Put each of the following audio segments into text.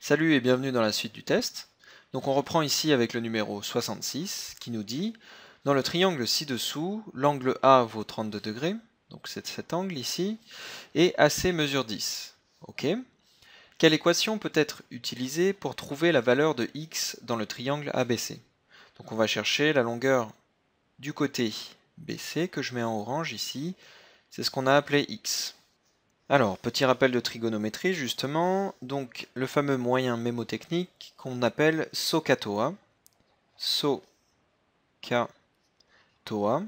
Salut et bienvenue dans la suite du test. Donc on reprend ici avec le numéro 66 qui nous dit dans le triangle ci-dessous, l'angle A vaut 32 degrés, donc c'est cet angle ici, et AC mesure 10. Ok. Quelle équation peut être utilisée pour trouver la valeur de x dans le triangle ABC Donc on va chercher la longueur du côté BC que je mets en orange ici, c'est ce qu'on a appelé x. Alors, petit rappel de trigonométrie, justement. Donc, le fameux moyen mémotechnique qu'on appelle SOHCAHTOA. toa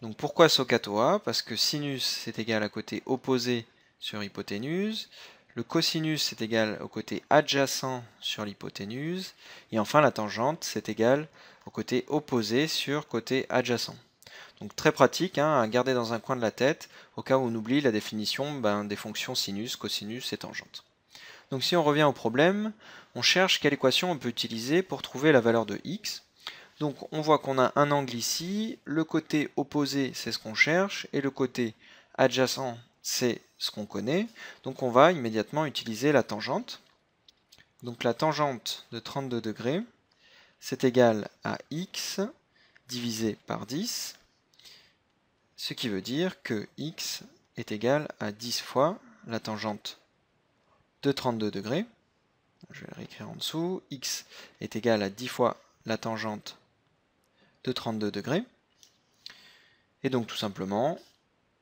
Donc, pourquoi socatoa Parce que sinus, c'est égal à côté opposé sur hypoténuse. Le cosinus, c'est égal au côté adjacent sur l'hypoténuse. Et enfin, la tangente, c'est égal au côté opposé sur côté adjacent. Donc très pratique hein, à garder dans un coin de la tête au cas où on oublie la définition ben, des fonctions sinus, cosinus et tangente. Donc si on revient au problème, on cherche quelle équation on peut utiliser pour trouver la valeur de x. Donc on voit qu'on a un angle ici, le côté opposé c'est ce qu'on cherche et le côté adjacent c'est ce qu'on connaît. Donc on va immédiatement utiliser la tangente. Donc la tangente de 32 degrés, c'est égal à x divisé par 10 ce qui veut dire que x est égal à 10 fois la tangente de 32 degrés, je vais réécrire en dessous, x est égal à 10 fois la tangente de 32 degrés, et donc tout simplement,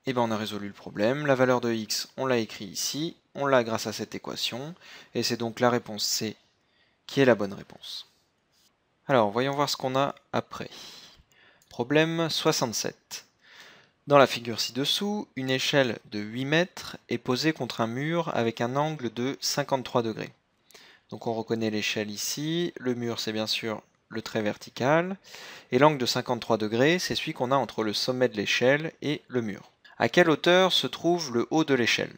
eh ben, on a résolu le problème, la valeur de x, on l'a écrit ici, on l'a grâce à cette équation, et c'est donc la réponse C qui est la bonne réponse. Alors, voyons voir ce qu'on a après. Problème 67. Dans la figure ci-dessous, une échelle de 8 mètres est posée contre un mur avec un angle de 53 degrés. Donc on reconnaît l'échelle ici, le mur c'est bien sûr le trait vertical, et l'angle de 53 degrés c'est celui qu'on a entre le sommet de l'échelle et le mur. À quelle hauteur se trouve le haut de l'échelle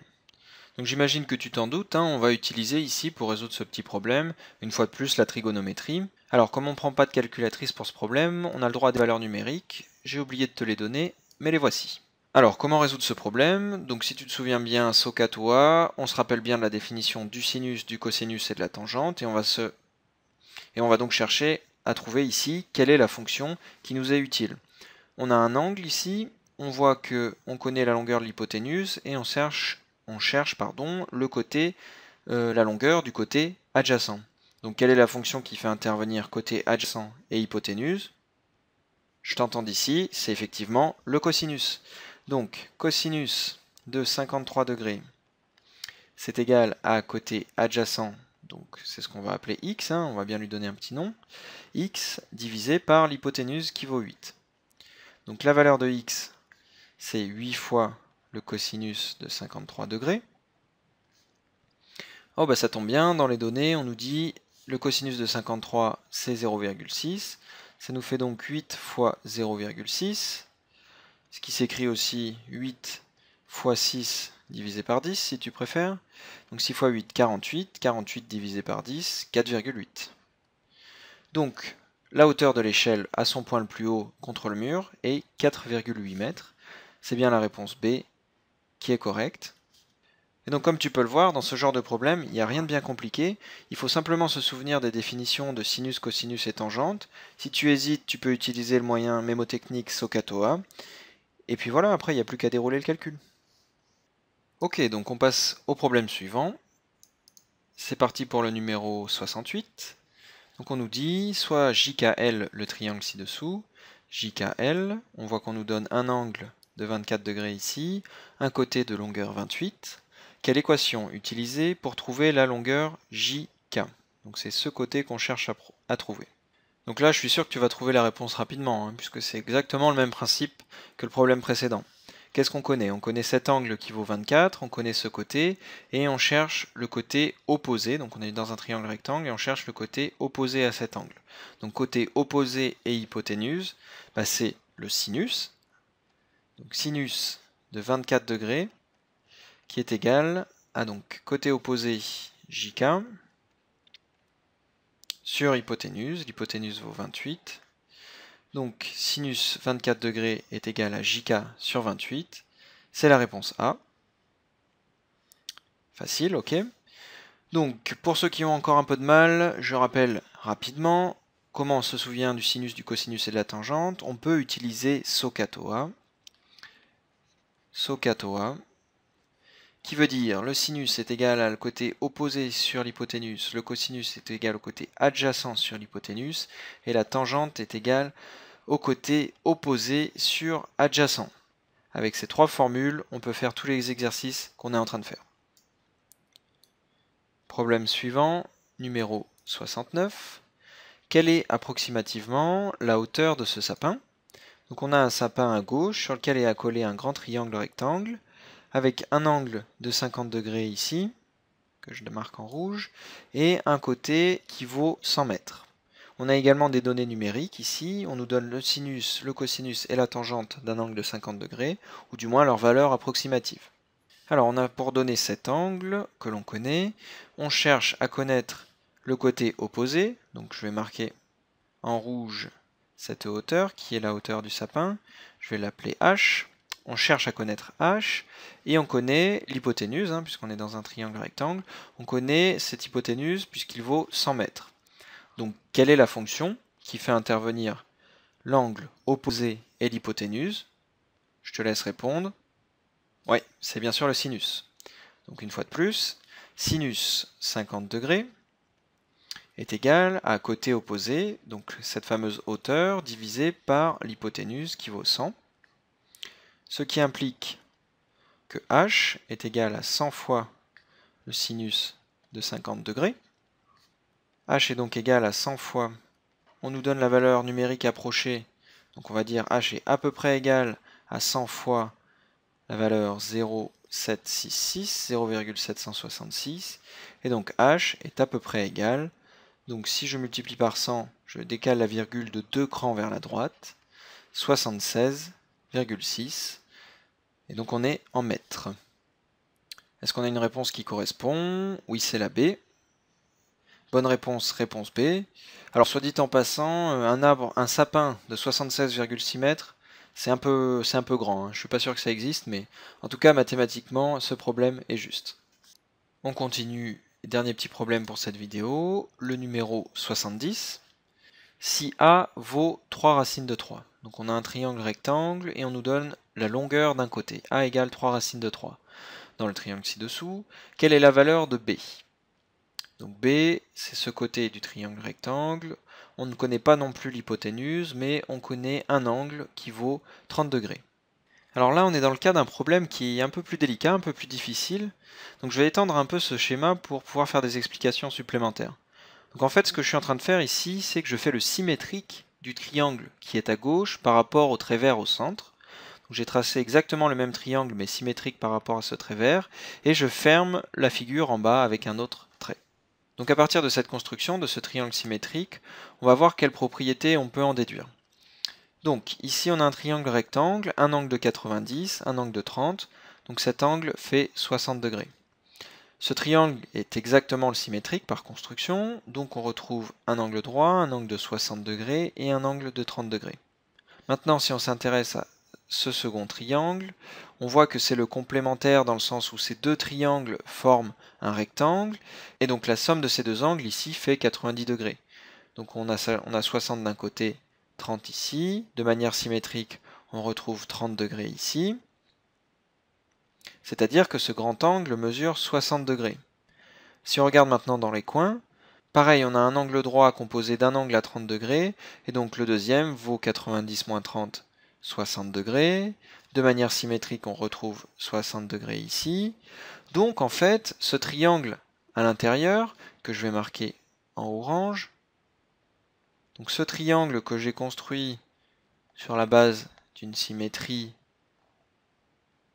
donc j'imagine que tu t'en doutes, hein. on va utiliser ici pour résoudre ce petit problème, une fois de plus la trigonométrie. Alors comme on ne prend pas de calculatrice pour ce problème, on a le droit à des valeurs numériques, j'ai oublié de te les donner, mais les voici. Alors, comment résoudre ce problème Donc, si tu te souviens bien, Sokatoa, on se rappelle bien de la définition du sinus, du cosinus et de la tangente, et on va se... Et on va donc chercher à trouver ici quelle est la fonction qui nous est utile. On a un angle ici, on voit que on connaît la longueur de l'hypoténuse, et on cherche, on cherche pardon, le côté, euh, la longueur du côté adjacent. Donc, quelle est la fonction qui fait intervenir côté adjacent et hypoténuse je t'entends d'ici, c'est effectivement le cosinus. Donc, cosinus de 53 degrés, c'est égal à côté adjacent, donc c'est ce qu'on va appeler x, hein, on va bien lui donner un petit nom, x divisé par l'hypoténuse qui vaut 8. Donc la valeur de x, c'est 8 fois le cosinus de 53 degrés. Oh bah ça tombe bien, dans les données, on nous dit le cosinus de 53, c'est 0,6, ça nous fait donc 8 fois 0,6, ce qui s'écrit aussi 8 fois 6 divisé par 10, si tu préfères. Donc 6 fois 8, 48. 48 divisé par 10, 4,8. Donc, la hauteur de l'échelle à son point le plus haut contre le mur est 4,8 mètres. C'est bien la réponse B qui est correcte. Et donc comme tu peux le voir, dans ce genre de problème, il n'y a rien de bien compliqué. Il faut simplement se souvenir des définitions de sinus, cosinus et tangente. Si tu hésites, tu peux utiliser le moyen mémotechnique Socatoa. Et puis voilà, après il n'y a plus qu'à dérouler le calcul. Ok, donc on passe au problème suivant. C'est parti pour le numéro 68. Donc on nous dit soit JKL le triangle ci-dessous, JKL, on voit qu'on nous donne un angle de 24 degrés ici, un côté de longueur 28, quelle équation utiliser pour trouver la longueur JK Donc c'est ce côté qu'on cherche à, trouver. Donc là, je suis sûr que tu vas trouver la réponse rapidement, hein, puisque c'est exactement le même principe que le problème précédent. Qu'est-ce qu'on connaît On connaît cet angle qui vaut 24, on connaît ce côté, et on cherche le côté opposé. Donc on est dans un triangle rectangle, et on cherche le côté opposé à cet angle. Donc côté opposé et hypoténuse, bah, c'est le sinus. Donc sinus de 24 degrés qui est égal à donc côté opposé JK sur hypoténuse, l'hypoténuse vaut 28, donc sinus 24 degrés est égal à JK sur 28, c'est la réponse A. Facile, ok. Donc pour ceux qui ont encore un peu de mal, je rappelle rapidement comment on se souvient du sinus, du cosinus et de la tangente. On peut utiliser SOCATOA SOCATOA qui veut dire le sinus est égal au côté opposé sur l'hypoténuse, le cosinus est égal au côté adjacent sur l'hypoténuse, et la tangente est égale au côté opposé sur adjacent. Avec ces trois formules, on peut faire tous les exercices qu'on est en train de faire. Problème suivant, numéro 69. Quelle est approximativement la hauteur de ce sapin Donc on a un sapin à gauche sur lequel est accolé un grand triangle rectangle avec un angle de 50 degrés ici, que je démarque en rouge, et un côté qui vaut 100 mètres. On a également des données numériques ici, on nous donne le sinus, le cosinus et la tangente d'un angle de 50 degrés, ou du moins leur valeur approximative. Alors on a pour donner cet angle que l'on connaît, on cherche à connaître le côté opposé, donc je vais marquer en rouge cette hauteur qui est la hauteur du sapin, je vais l'appeler h, on cherche à connaître h, et on connaît l'hypoténuse, hein, puisqu'on est dans un triangle rectangle, on connaît cette hypoténuse puisqu'il vaut 100 mètres. Donc quelle est la fonction qui fait intervenir l'angle opposé et l'hypoténuse Je te laisse répondre. Oui, c'est bien sûr le sinus. Donc une fois de plus, sinus 50 degrés est égal à côté opposé, donc cette fameuse hauteur, divisée par l'hypoténuse qui vaut 100 ce qui implique que h est égal à 100 fois le sinus de 50 degrés. h est donc égal à 100 fois, on nous donne la valeur numérique approchée, donc on va dire h est à peu près égal à 100 fois la valeur 0,766, 0,766, et donc h est à peu près égal, donc si je multiplie par 100, je décale la virgule de 2 crans vers la droite, 76 et donc on est en mètres. Est-ce qu'on a une réponse qui correspond Oui, c'est la B. Bonne réponse, réponse B. Alors, soit dit en passant, euh, un arbre, un sapin de 76,6 mètres, c'est un peu, c'est un peu grand. Je hein. Je suis pas sûr que ça existe, mais en tout cas, mathématiquement, ce problème est juste. On continue. Dernier petit problème pour cette vidéo, le numéro 70 si A vaut 3 racines de 3. Donc on a un triangle rectangle et on nous donne la longueur d'un côté. A égale 3 racines de 3. Dans le triangle ci-dessous, quelle est la valeur de B Donc B, c'est ce côté du triangle rectangle. On ne connaît pas non plus l'hypoténuse, mais on connaît un angle qui vaut 30 degrés. Alors là, on est dans le cas d'un problème qui est un peu plus délicat, un peu plus difficile. Donc je vais étendre un peu ce schéma pour pouvoir faire des explications supplémentaires. Donc en fait, ce que je suis en train de faire ici, c'est que je fais le symétrique du triangle qui est à gauche par rapport au trait vert au centre. J'ai tracé exactement le même triangle mais symétrique par rapport à ce trait vert et je ferme la figure en bas avec un autre trait. Donc à partir de cette construction, de ce triangle symétrique, on va voir quelles propriétés on peut en déduire. Donc ici on a un triangle rectangle, un angle de 90, un angle de 30, donc cet angle fait 60 degrés. Ce triangle est exactement le symétrique par construction, donc on retrouve un angle droit, un angle de 60 degrés et un angle de 30 degrés. Maintenant, si on s'intéresse à ce second triangle, on voit que c'est le complémentaire dans le sens où ces deux triangles forment un rectangle, et donc la somme de ces deux angles ici fait 90 degrés. Donc on a, 60 d'un côté, 30 ici, de manière symétrique on retrouve 30 degrés ici, c'est-à-dire que ce grand angle mesure 60 degrés. Si on regarde maintenant dans les coins, pareil, on a un angle droit composé d'un angle à 30 degrés, et donc le deuxième vaut 90 moins 30, 60 degrés. De manière symétrique, on retrouve 60 degrés ici. Donc en fait, ce triangle à l'intérieur, que je vais marquer en orange, donc ce triangle que j'ai construit sur la base d'une symétrie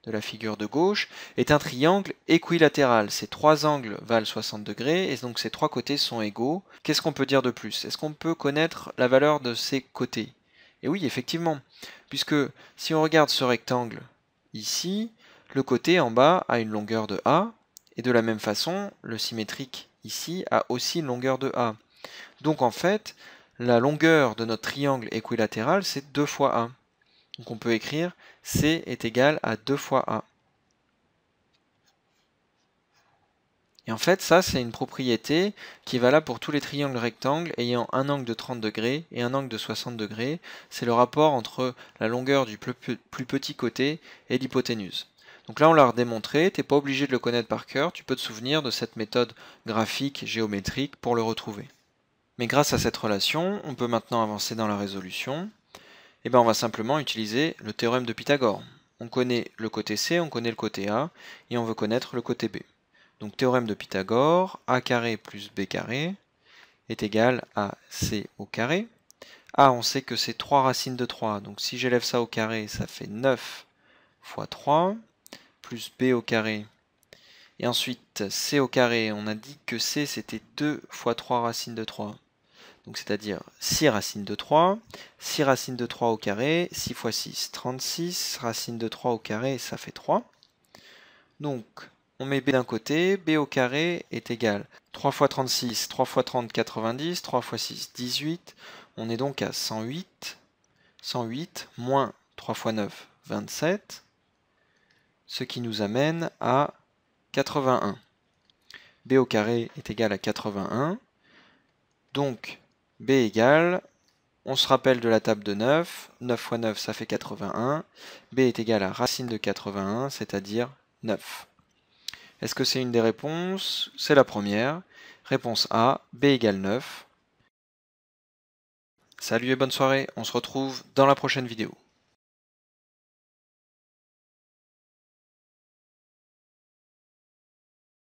de la figure de gauche est un triangle équilatéral. Ces trois angles valent 60 degrés et donc ces trois côtés sont égaux. Qu'est-ce qu'on peut dire de plus Est-ce qu'on peut connaître la valeur de ces côtés Et oui, effectivement, puisque si on regarde ce rectangle ici, le côté en bas a une longueur de A et de la même façon, le symétrique ici a aussi une longueur de A. Donc en fait, la longueur de notre triangle équilatéral, c'est 2 fois A. Donc on peut écrire C est égal à 2 fois A. Et en fait, ça, c'est une propriété qui est valable pour tous les triangles rectangles ayant un angle de 30 degrés et un angle de 60 degrés. C'est le rapport entre la longueur du plus petit côté et l'hypoténuse. Donc là, on l'a redémontré, tu n'es pas obligé de le connaître par cœur, tu peux te souvenir de cette méthode graphique, géométrique pour le retrouver. Mais grâce à cette relation, on peut maintenant avancer dans la résolution eh bien on va simplement utiliser le théorème de Pythagore. On connaît le côté C, on connaît le côté A, et on veut connaître le côté B. Donc théorème de Pythagore, A carré plus B carré est égal à C au carré. A, on sait que c'est 3 racines de 3, donc si j'élève ça au carré, ça fait 9 fois 3, plus B au carré. Et ensuite, C au carré, on a dit que C c'était 2 fois 3 racines de 3. Donc c'est-à-dire 6 racines de 3, 6 racines de 3 au carré, 6 fois 6, 36, racines de 3 au carré, ça fait 3. Donc on met b d'un côté, b au carré est égal 3 fois 36, 3 fois 30, 90, 3 fois 6, 18. On est donc à 108, 108 moins 3 fois 9, 27, ce qui nous amène à 81. b au carré est égal à 81. Donc B égale, on se rappelle de la table de 9, 9 fois 9 ça fait 81, B est égal à racine de 81, c'est-à-dire 9. Est-ce que c'est une des réponses C'est la première. Réponse A, B égale 9. Salut et bonne soirée, on se retrouve dans la prochaine vidéo.